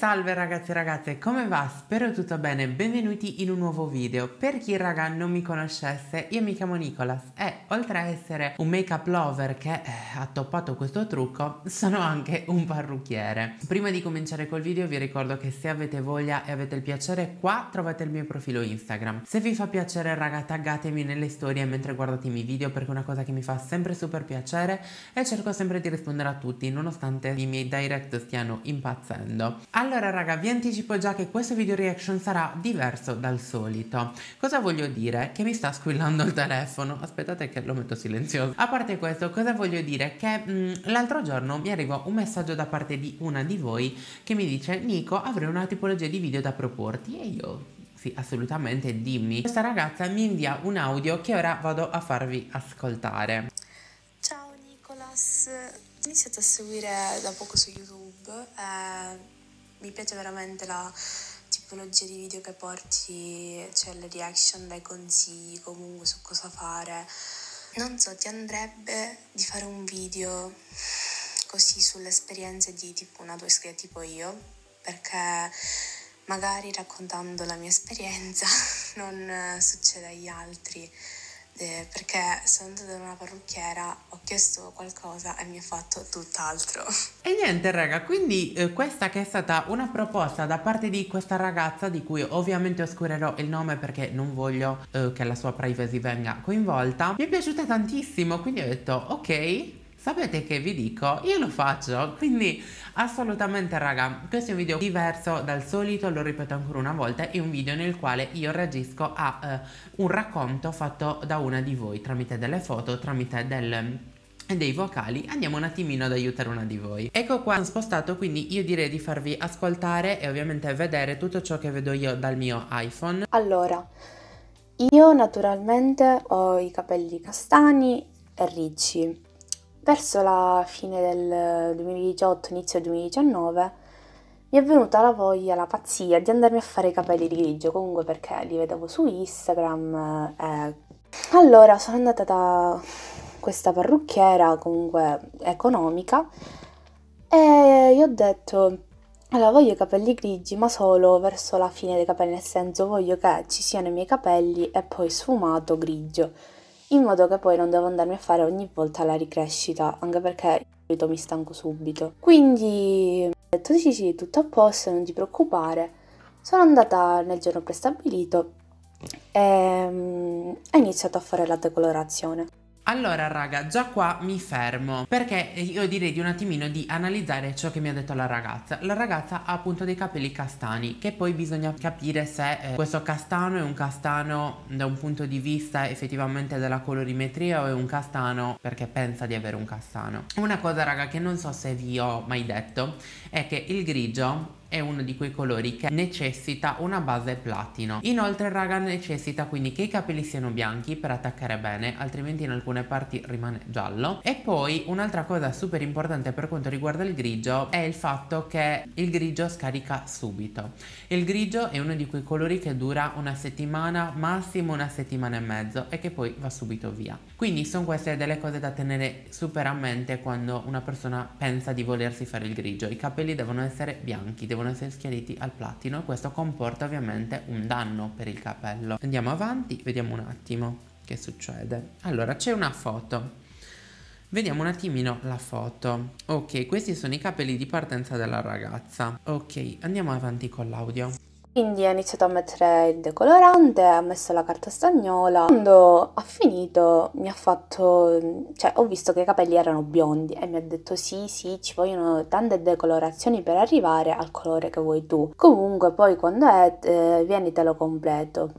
salve ragazzi e ragazze, come va? Spero tutto bene, benvenuti in un nuovo video. Per chi raga non mi conoscesse, io mi chiamo Nicolas e oltre a essere un make up lover che eh, ha toppato questo trucco, sono anche un parrucchiere. Prima di cominciare col video vi ricordo che se avete voglia e avete il piacere qua trovate il mio profilo Instagram. Se vi fa piacere raga taggatemi nelle storie mentre guardate i miei video perché è una cosa che mi fa sempre super piacere e cerco sempre di rispondere a tutti nonostante i miei direct stiano impazzendo. Allora, allora raga, vi anticipo già che questo video reaction sarà diverso dal solito. Cosa voglio dire? Che mi sta squillando il telefono. Aspettate che lo metto silenzioso. A parte questo, cosa voglio dire? Che mm, l'altro giorno mi arrivò un messaggio da parte di una di voi che mi dice Nico, avrei una tipologia di video da proporti e io sì, assolutamente, dimmi. Questa ragazza mi invia un audio che ora vado a farvi ascoltare. Ciao Nicolas, ho iniziato a seguire da poco su YouTube. Eh mi piace veramente la tipologia di video che porti, cioè le reaction dai consigli comunque su cosa fare. Non so, ti andrebbe di fare un video così sulle esperienze di tipo una tua scritta tipo io, perché magari raccontando la mia esperienza non succede agli altri eh, perché sono andata da una parrucchiera, ho chiesto qualcosa e mi ha fatto tutt'altro. E niente raga, quindi eh, questa che è stata una proposta da parte di questa ragazza di cui ovviamente oscurerò il nome perché non voglio eh, che la sua privacy venga coinvolta, mi è piaciuta tantissimo, quindi ho detto ok, Sapete che vi dico? Io lo faccio, quindi assolutamente raga, questo è un video diverso dal solito, lo ripeto ancora una volta, è un video nel quale io reagisco a uh, un racconto fatto da una di voi tramite delle foto, tramite del eh, dei vocali andiamo un attimino ad aiutare una di voi ecco qua sono spostato quindi io direi di farvi ascoltare e ovviamente vedere tutto ciò che vedo io dal mio iPhone allora io naturalmente ho i capelli castani e ricci Verso la fine del 2018, inizio 2019, mi è venuta la voglia, la pazzia di andarmi a fare i capelli di grigio, comunque perché li vedevo su Instagram. Eh. Allora sono andata da questa parrucchiera, comunque economica, e gli ho detto, allora voglio i capelli grigi, ma solo verso la fine dei capelli, nel senso voglio che ci siano i miei capelli e poi sfumato grigio in modo che poi non devo andarmi a fare ogni volta la ricrescita, anche perché io mi stanco subito. Quindi ho detto sì sì, tutto a posto, non ti preoccupare. Sono andata nel giorno prestabilito e mm, ho iniziato a fare la decolorazione. Allora raga, già qua mi fermo perché io direi di un attimino di analizzare ciò che mi ha detto la ragazza. La ragazza ha appunto dei capelli castani che poi bisogna capire se eh, questo castano è un castano da un punto di vista effettivamente della colorimetria o è un castano perché pensa di avere un castano. Una cosa raga che non so se vi ho mai detto è che il grigio è uno di quei colori che necessita una base platino. Inoltre raga necessita quindi che i capelli siano bianchi per attaccare bene altrimenti in alcune parti rimane giallo e poi un'altra cosa super importante per quanto riguarda il grigio è il fatto che il grigio scarica subito. Il grigio è uno di quei colori che dura una settimana massimo una settimana e mezzo e che poi va subito via. Quindi sono queste delle cose da tenere super a mente quando una persona pensa di volersi fare il grigio. I capelli devono essere bianchi, devono devono essere schiariti al platino e questo comporta ovviamente un danno per il capello. Andiamo avanti, vediamo un attimo che succede. Allora c'è una foto. Vediamo un attimino la foto. Ok, questi sono i capelli di partenza della ragazza. Ok, andiamo avanti con l'audio. Quindi ha iniziato a mettere il decolorante, ha messo la carta stagnola. Quando ha finito mi ha fatto, cioè ho visto che i capelli erano biondi e mi ha detto sì sì ci vogliono tante decolorazioni per arrivare al colore che vuoi tu. Comunque poi quando è eh, lo completo.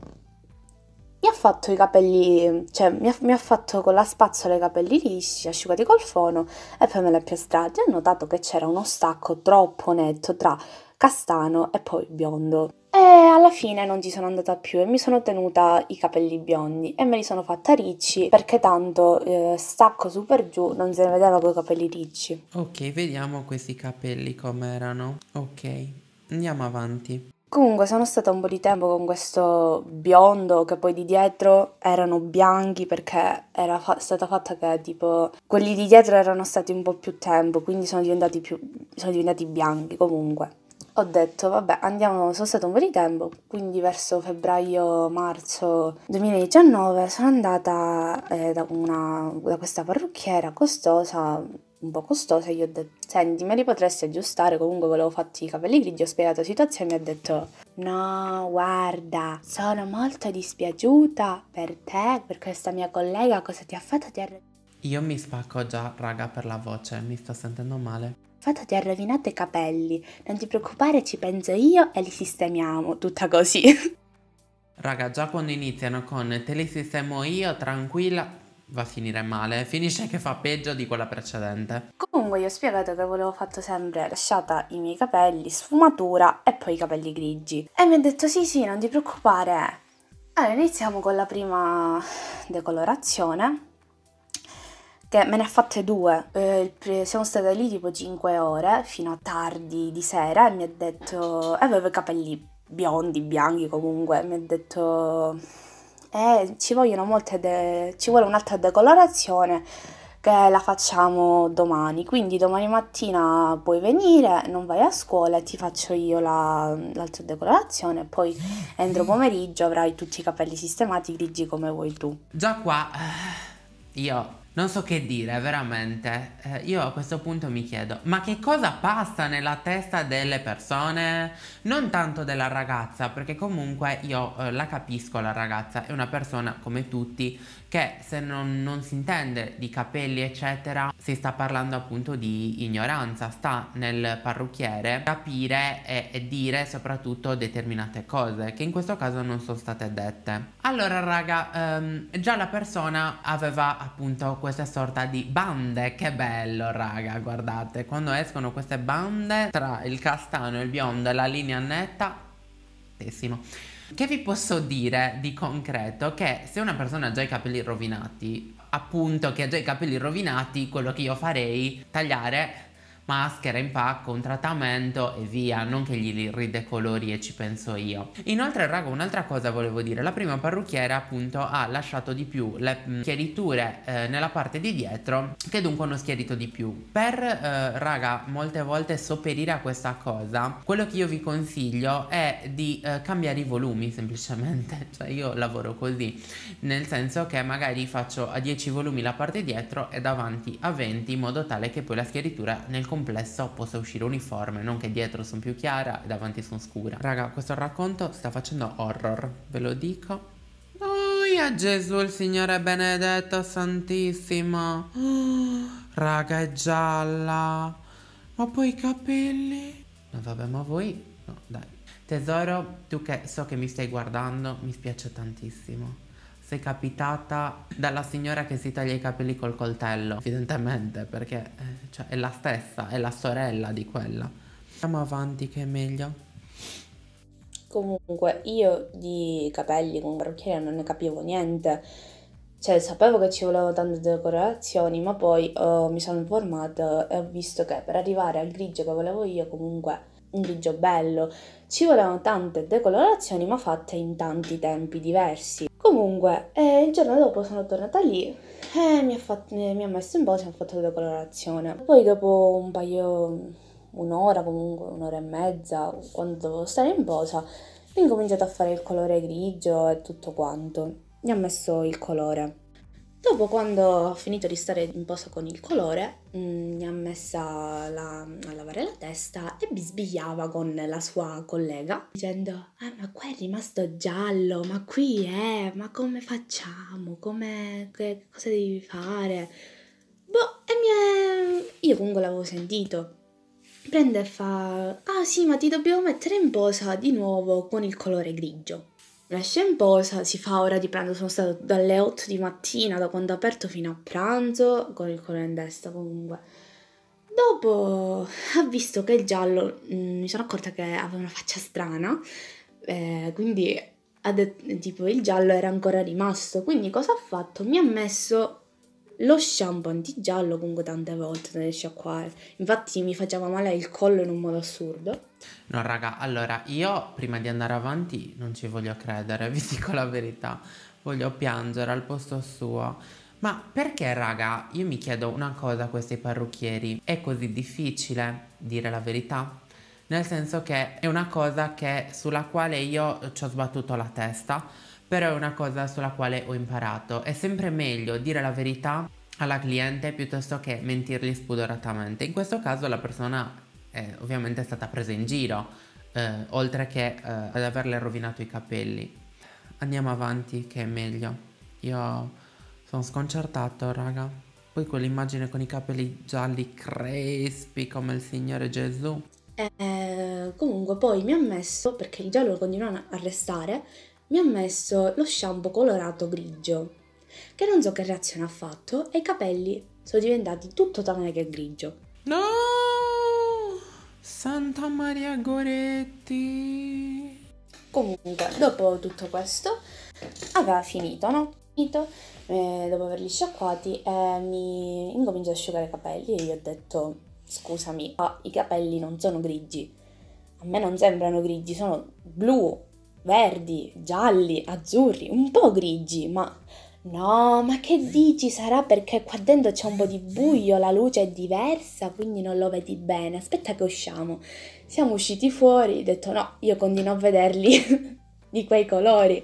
Mi ha fatto i capelli, cioè mi ha, mi ha, fatto con la spazzola i capelli lisci, asciugati col fono e poi me li ha piastrati. Ho notato che c'era uno stacco troppo netto tra castano e poi biondo. E alla fine non ci sono andata più e mi sono tenuta i capelli biondi e me li sono fatta ricci perché tanto eh, stacco per giù non se ne vedeva con i capelli ricci. Ok, vediamo questi capelli come erano. Ok, andiamo avanti. Comunque sono stata un po' di tempo con questo biondo che poi di dietro erano bianchi perché era fa- stata fatta che tipo quelli di dietro erano stati un po' più tempo, quindi sono diventati, più, sono diventati bianchi comunque ho detto vabbè andiamo, sono stato un po' di tempo, quindi verso febbraio-marzo 2019 sono andata eh, da, una, da questa parrucchiera costosa un po' costosa e gli ho detto senti me li potresti aggiustare comunque volevo fatti i capelli grigi ho spiegato la situazione e mi ha detto no guarda sono molto dispiaciuta per te per questa mia collega cosa ti ha fatto ti ha io mi spacco già raga per la voce mi sto sentendo male Fatati a rovinate i capelli, non ti preoccupare ci penso io e li sistemiamo, tutta così. Raga, già quando iniziano con te li sistemo io, tranquilla, va a finire male. Finisce che fa peggio di quella precedente. Comunque io ho spiegato che volevo fatto sempre lasciata i miei capelli, sfumatura e poi i capelli grigi. E mi ha detto sì sì, non ti preoccupare. Allora iniziamo con la prima decolorazione che me ne ha fatte due. Eh, siamo state lì tipo 5 ore fino a tardi di sera e mi ha detto, eh, avevo i capelli biondi, bianchi comunque, mi ha detto, eh, ci vogliono molte, de- ci vuole un'altra decolorazione che la facciamo domani. Quindi domani mattina puoi venire, non vai a scuola, ti faccio io la, l'altra decolorazione. Poi entro pomeriggio avrai tutti i capelli sistemati grigi come vuoi tu. Già qua eh, io non so che dire, veramente. Eh, io a questo punto mi chiedo, ma che cosa passa nella testa delle persone? Non tanto della ragazza, perché comunque io eh, la capisco, la ragazza è una persona come tutti che se non, non, si intende di capelli eccetera, si sta parlando appunto di ignoranza, sta nel parrucchiere capire e, e dire soprattutto determinate cose che in questo caso non sono state dette. Allora raga, ehm, già la persona aveva appunto questa sorta di bande che bello raga guardate quando escono queste bande tra il castano e il biondo e la linea netta tessimo che vi posso dire di concreto? Che se una persona ha già i capelli rovinati, appunto che ha già i capelli rovinati, quello che io farei tagliare maschera, impacco, un trattamento e via, non che gli ridecolori e ci penso io. Inoltre raga un'altra cosa volevo dire, la prima parrucchiera appunto ha lasciato di più le mm, schieriture eh, nella parte di dietro che dunque hanno schierito di più. Per eh, raga molte volte sopperire a questa cosa, quello che io vi consiglio è di eh, cambiare i volumi semplicemente, cioè io lavoro così, nel senso che magari faccio a 10 volumi la parte dietro e davanti a 20 in modo tale che poi la schieritura nel complessa possa uscire uniforme, non che dietro sono più chiara e davanti sono scura. Raga, questo racconto sta facendo horror, ve lo dico. Oh, a Gesù il Signore benedetto santissimo. Oh, raga, è gialla. Ma poi i capelli. No, vabbè, ma voi... No, dai. Tesoro, tu che so che mi stai guardando, mi spiace tantissimo fosse capitata dalla signora che si taglia i capelli col coltello, evidentemente, perché eh, cioè, è la stessa, è la sorella di quella. Andiamo avanti che è meglio. Comunque, io di capelli con parrucchiere non ne capivo niente. Cioè, sapevo che ci volevano tante decorazioni, ma poi oh, mi sono informata e ho visto che per arrivare al grigio che volevo io, comunque un grigio bello. Ci volevano tante decolorazioni ma fatte in tanti tempi diversi. Comunque, eh, il giorno dopo sono tornata lì e mi ha, fatto, eh, mi ha messo in voce, e ha fatto la decolorazione. Poi dopo un paio, un'ora comunque, un'ora e mezza, quando dovevo stare in posa, ho incominciato a fare il colore grigio e tutto quanto. Mi ha messo il colore. Dopo quando ho finito di stare in posa con il colore, mh, mm, mi ha messa la, a lavare la testa e bisbigliava con la sua collega dicendo ah ma qua è rimasto giallo, ma qui è, ma come facciamo, come, che cosa devi fare? Boh, e mi è... io comunque l'avevo sentito. Prende e fa ah sì ma ti dobbiamo mettere in posa di nuovo con il colore grigio esce un po', si fa ora di pranzo, sono stato dalle 8 di mattina, da quando ho aperto fino a pranzo, con il colore in destra comunque. Dopo ho visto che il giallo, mh, mm, mi sono accorta che aveva una faccia strana, eh, quindi detto, tipo il giallo era ancora rimasto, quindi cosa ha fatto? Mi ha messo lo shampoo antigiallo comunque tante volte nelle sciacquare, infatti mi faceva male il collo in un modo assurdo. No raga, allora io prima di andare avanti non ci voglio credere, vi dico la verità, voglio piangere al posto suo. Ma perché raga, io mi chiedo una cosa a questi parrucchieri, è così difficile dire la verità? Nel senso che è una cosa che, sulla quale io ci ho sbattuto la testa, però è una cosa sulla quale ho imparato. È sempre meglio dire la verità alla cliente piuttosto che mentirgli spudoratamente. In questo caso la persona è ovviamente stata presa in giro, eh, oltre che eh, ad averle rovinato i capelli. Andiamo avanti che è meglio. Io sono sconcertato, raga. Poi quell'immagine con i capelli gialli crespi come il Signore Gesù. Eh, comunque poi mi ha messo, perché già lo continuano a restare, mi ha messo lo shampoo colorato grigio, che non so che reazione ha fatto e i capelli sono diventati tutto tranne che grigio. No! Santa Maria Goretti! Comunque, dopo tutto questo, aveva finito, no? Finito, eh, dopo averli sciacquati, eh, mi incomincia ad asciugare i capelli e gli ho detto, scusami, ma i capelli non sono grigi. A me non sembrano grigi, sono blu verdi, gialli, azzurri, un po' grigi, ma... No, ma che dici? Sarà perché qua dentro c'è un po' di buio, la luce è diversa, quindi non lo vedi bene. Aspetta che usciamo. Siamo usciti fuori, ho detto no, io continuo a vederli di quei colori.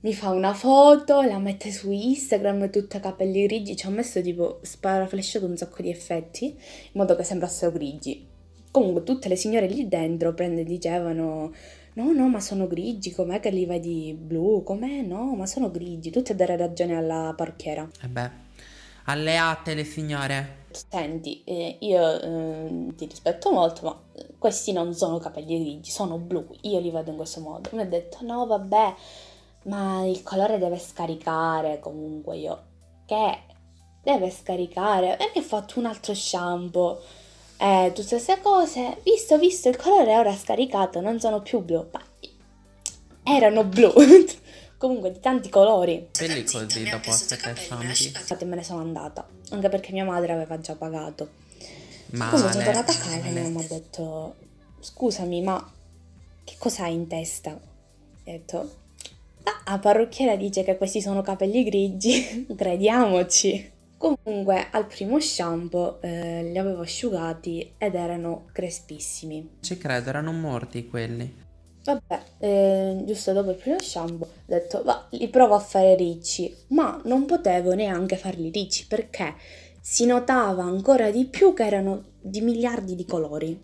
Mi fa una foto, la mette su Instagram, tutta capelli grigi, ci ho messo tipo sparaflesciato un sacco di effetti, in modo che sembrassero grigi. Comunque tutte le signore lì dentro prende, dicevano no, no, ma sono grigi, com'è che li vedi blu? Com'è? No, ma sono grigi, Tutti a dare ragione alla parchiera. E eh beh, alleate le signore. Senti, eh, io eh, ti rispetto molto, ma eh, questi non sono capelli grigi, sono blu, io li vedo in questo modo. Mi ha detto, no, vabbè, ma il colore deve scaricare comunque io. Che deve scaricare? E mi ha fatto un altro shampoo eh, tutte queste cose. Visto, visto, il colore ora scaricato, non sono più blu, ma erano blu. Comunque di tanti colori. Quelli così dopo sette santi. Infatti me ne sono andata, anche perché mia madre aveva già pagato. Ma sono tornata a casa e mia mamma ha detto, scusami, ma che cosa hai in testa? Ho detto, ah, la parrucchiera dice che questi sono capelli grigi, crediamoci. Comunque al primo shampoo eh, li avevo asciugati ed erano crespissimi. Ci credo, erano morti quelli. Vabbè, eh, giusto dopo il primo shampoo ho detto, va, li provo a fare ricci, ma non potevo neanche farli ricci perché si notava ancora di più che erano di miliardi di colori.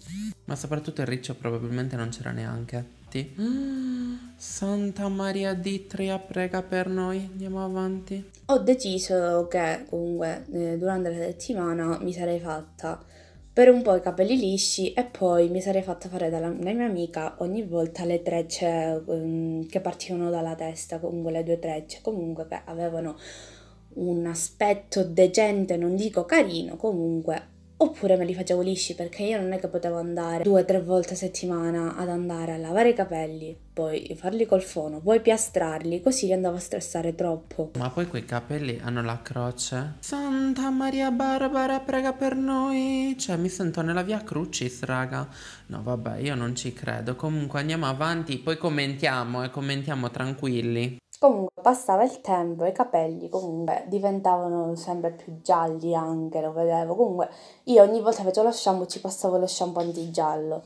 Ma soprattutto il riccio probabilmente non c'era neanche fatti. Mm. Santa Maria di Tria prega per noi, andiamo avanti. Ho deciso che comunque eh, durante la settimana mi sarei fatta per un po' i capelli lisci e poi mi sarei fatta fare dalla, dalla mia amica ogni volta le trecce um, che partivano dalla testa, comunque le due trecce, comunque che avevano un aspetto decente, non dico carino, comunque oppure me li facevo lisci perché io non è che potevo andare due o tre volte a settimana ad andare a lavare i capelli, poi farli col fono, poi piastrarli, così li andavo a stressare troppo. Ma poi quei capelli hanno la croce. Santa Maria Barbara prega per noi. Cioè mi sento nella via Crucis, raga. No vabbè, io non ci credo. Comunque andiamo avanti, poi commentiamo e eh, commentiamo tranquilli. Comunque passava il tempo, e i capelli comunque diventavano sempre più gialli anche, lo vedevo. Comunque io ogni volta che facevo lo shampoo ci passavo lo shampoo antigiallo.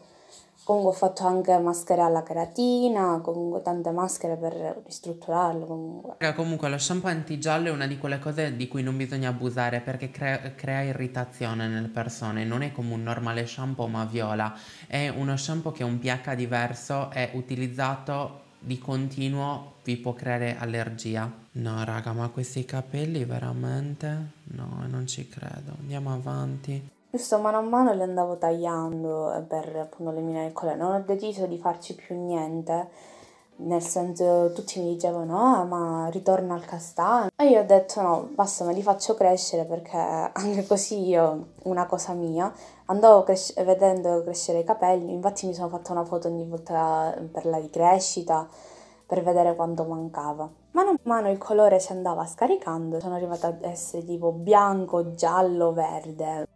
Comunque ho fatto anche maschere alla creatina, comunque tante maschere per ristrutturarlo comunque. Comunque lo shampoo antigiallo è una di quelle cose di cui non bisogna abusare perché crea, crea irritazione nelle persone, non è come un normale shampoo ma viola, è uno shampoo che ha un pH diverso, è utilizzato di continuo vi può creare allergia. No, raga, ma questi capelli veramente? No, non ci credo. Andiamo avanti. Giusto, mano a mano li andavo tagliando per appunto eliminare il colore. Non ho deciso di farci più niente nel senso tutti mi dicevano ah, ma ritorna al castano e io ho detto no basta me li faccio crescere perché anche così io una cosa mia andavo cres- vedendo crescere i capelli infatti mi sono fatta una foto ogni volta per la ricrescita per vedere quanto mancava mano a mano il colore si andava scaricando sono arrivata ad essere tipo bianco giallo verde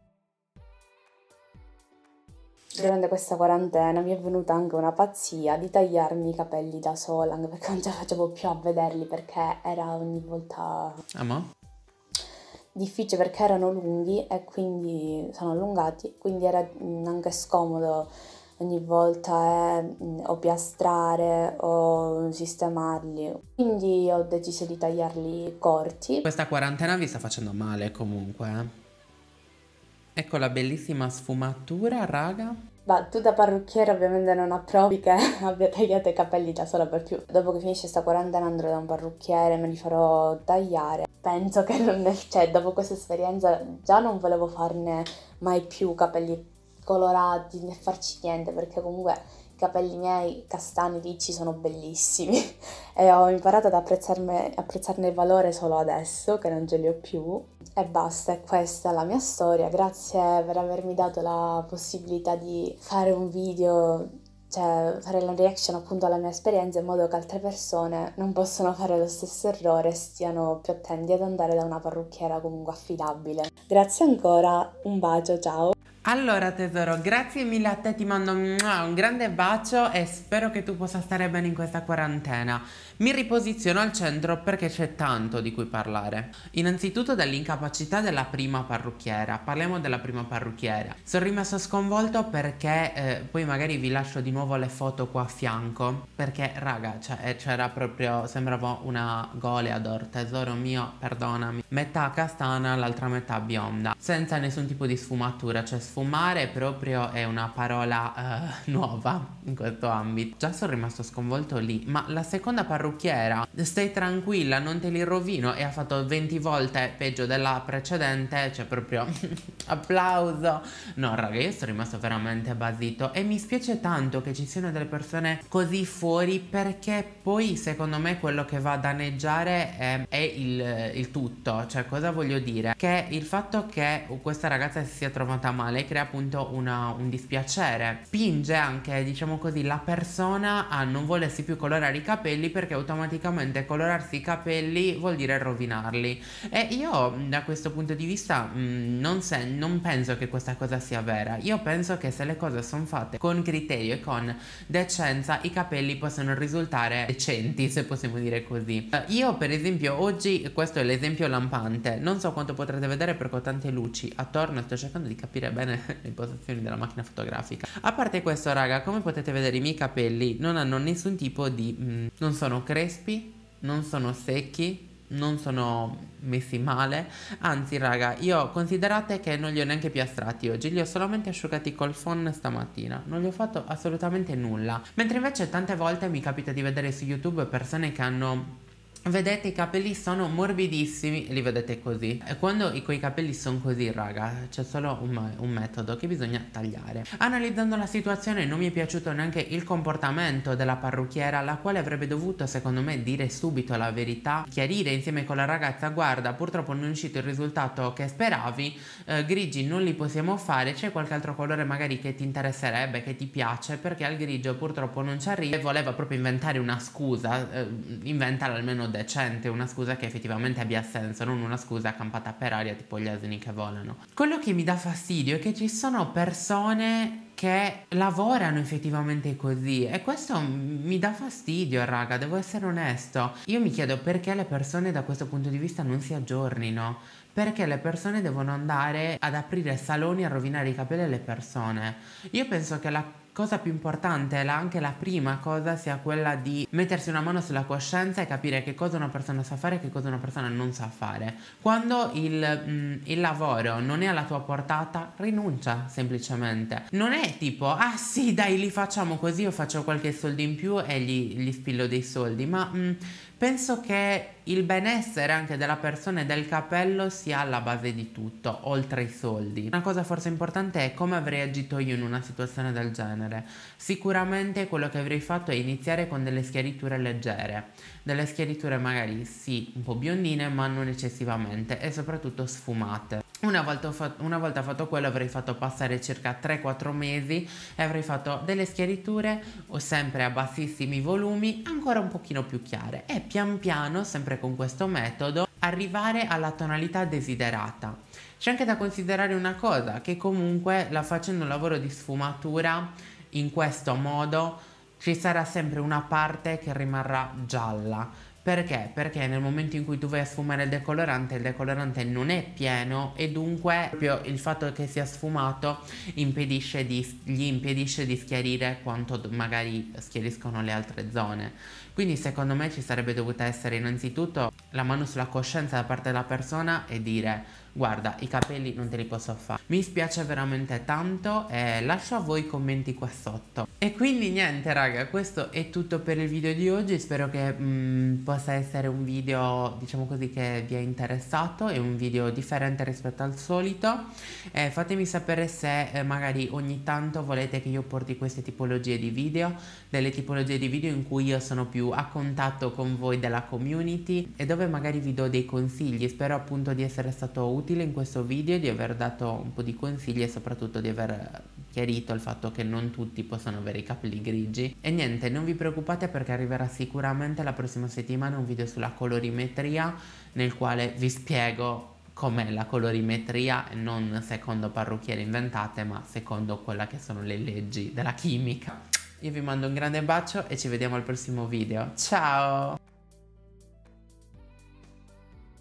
durante questa quarantena mi è venuta anche una pazzia di tagliarmi i capelli da sola, anche perché non ce la facevo più a vederli perché era ogni volta... Ah Difficile perché erano lunghi e quindi sono allungati, quindi era mm, anche scomodo ogni volta eh, mm, o piastrare o sistemarli. Quindi ho deciso di tagliarli corti. Questa quarantena vi sta facendo male comunque. Eh? Ecco la bellissima sfumatura, raga. Ma tu da parrucchiere ovviamente non approvi che abbia tagliato i capelli da sola per più. Dopo che finisce sta quarantena andrò da un parrucchiere, e me li farò tagliare. Penso che non è... cioè dopo questa esperienza già non volevo farne mai più capelli colorati né farci niente perché comunque i capelli miei castani ricci sono bellissimi e ho imparato ad apprezzarne il valore solo adesso che non ce li ho più e basta, è questa la mia storia, grazie per avermi dato la possibilità di fare un video, cioè fare la reaction appunto alla mia esperienza in modo che altre persone non possano fare lo stesso errore e stiano più attenti ad andare da una parrucchiera comunque affidabile. Grazie ancora, un bacio, ciao! Allora tesoro, grazie mille a te, ti mando un grande bacio e spero che tu possa stare bene in questa quarantena. Mi riposiziono al centro perché c'è tanto di cui parlare. Innanzitutto dall'incapacità della prima parrucchiera, parliamo della prima parrucchiera. Sono rimasto sconvolto perché eh, poi magari vi lascio di nuovo le foto qua a fianco, perché raga, cioè, eh, c'era proprio, sembrava una goleador, tesoro mio, perdonami. Metà castana, l'altra metà bionda, senza nessun tipo di sfumatura, cioè sfumatura sfumare proprio è una parola uh, nuova in questo ambito. Già sono rimasto sconvolto lì, ma la seconda parrucchiera, stai tranquilla, non te li rovino, e ha fatto 20 volte peggio della precedente, cioè proprio applauso. No, raga, io sono rimasto veramente basito e mi spiace tanto che ci siano delle persone così fuori perché poi secondo me quello che va a danneggiare è, è il, il tutto. Cioè, cosa voglio dire? Che il fatto che questa ragazza si sia trovata male crea appunto una, un dispiacere. Spinge anche, diciamo così, la persona a non volersi più colorare i capelli perché automaticamente colorarsi i capelli vuol dire rovinarli. E io mm, da questo punto di vista mh, mm, non, se, non penso che questa cosa sia vera. Io penso che se le cose sono fatte con criterio e con decenza, i capelli possono risultare decenti, se possiamo dire così. Eh, io per esempio oggi, questo è l'esempio lampante, non so quanto potrete vedere perché ho tante luci attorno, sto cercando di capire bene bene le impostazioni della macchina fotografica. A parte questo, raga, come potete vedere i miei capelli non hanno nessun tipo di... Mm, non sono crespi, non sono secchi, non sono messi male anzi raga io considerate che non li ho neanche piastrati oggi li ho solamente asciugati col phon stamattina non gli ho fatto assolutamente nulla mentre invece tante volte mi capita di vedere su youtube persone che hanno vedete i capelli sono morbidissimi li vedete così e quando i, quei capelli sono così raga c'è solo un, un, metodo che bisogna tagliare analizzando la situazione non mi è piaciuto neanche il comportamento della parrucchiera la quale avrebbe dovuto secondo me dire subito la verità chiarire insieme con la ragazza guarda purtroppo non è uscito il risultato che speravi eh, grigi non li possiamo fare c'è qualche altro colore magari che ti interesserebbe che ti piace perché al grigio purtroppo non ci arriva e voleva proprio inventare una scusa eh, inventare almeno del decente, una scusa che effettivamente abbia senso, non una scusa campata per aria tipo gli asini che volano. Quello che mi dà fastidio è che ci sono persone che lavorano effettivamente così e questo mi dà fastidio raga devo essere onesto io mi chiedo perché le persone da questo punto di vista non si aggiornino perché le persone devono andare ad aprire saloni a rovinare i capelli alle persone io penso che la cosa più importante, la, anche la prima cosa sia quella di mettersi una mano sulla coscienza e capire che cosa una persona sa fare e che cosa una persona non sa fare. Quando il, mm, il lavoro non è alla tua portata, rinuncia semplicemente. Non è tipo, ah sì, dai, li facciamo così, io faccio qualche soldo in più e gli, gli spillo dei soldi, ma mm, penso che il benessere anche della persona e del capello sia alla base di tutto, oltre ai soldi. Una cosa forse importante è come avrei agito io in una situazione del genere. Sicuramente quello che avrei fatto è iniziare con delle schiariture leggere, delle schiariture magari sì, un po' biondine, ma non eccessivamente e soprattutto sfumate. Una volta, fatto, una volta, fatto, quello avrei fatto passare circa 3-4 mesi e avrei fatto delle schiariture o sempre a bassissimi volumi ancora un pochino più chiare e pian piano sempre con questo metodo arrivare alla tonalità desiderata. C'è anche da considerare una cosa, che comunque la, facendo un lavoro di sfumatura in questo modo ci sarà sempre una parte che rimarrà gialla perché? Perché nel momento in cui tu vai a sfumare il decolorante, il decolorante non è pieno e dunque proprio il fatto che sia sfumato impedisce di, gli impedisce di schiarire quanto magari schiariscono le altre zone. Quindi secondo me ci sarebbe dovuta essere innanzitutto la mano sulla coscienza da parte della persona e dire guarda i capelli non te li posso fare mi spiace veramente tanto e lascio a voi i commenti qua sotto e quindi niente raga questo è tutto per il video di oggi spero che mh, mm, possa essere un video diciamo così che vi è interessato è un video differente rispetto al solito eh, fatemi sapere se eh, magari ogni tanto volete che io porti queste tipologie di video delle tipologie di video in cui io sono più a contatto con voi della community e dove magari vi do dei consigli spero appunto di essere stato utile utile in questo video di aver dato un po' di consigli e soprattutto di aver chiarito il fatto che non tutti possono avere i capelli grigi. E niente, non vi preoccupate perché arriverà sicuramente la prossima settimana un video sulla colorimetria nel quale vi spiego com'è la colorimetria, non secondo parrucchiere inventate, ma secondo quelle che sono le leggi della chimica. Io vi mando un grande bacio e ci vediamo al prossimo video. Ciao!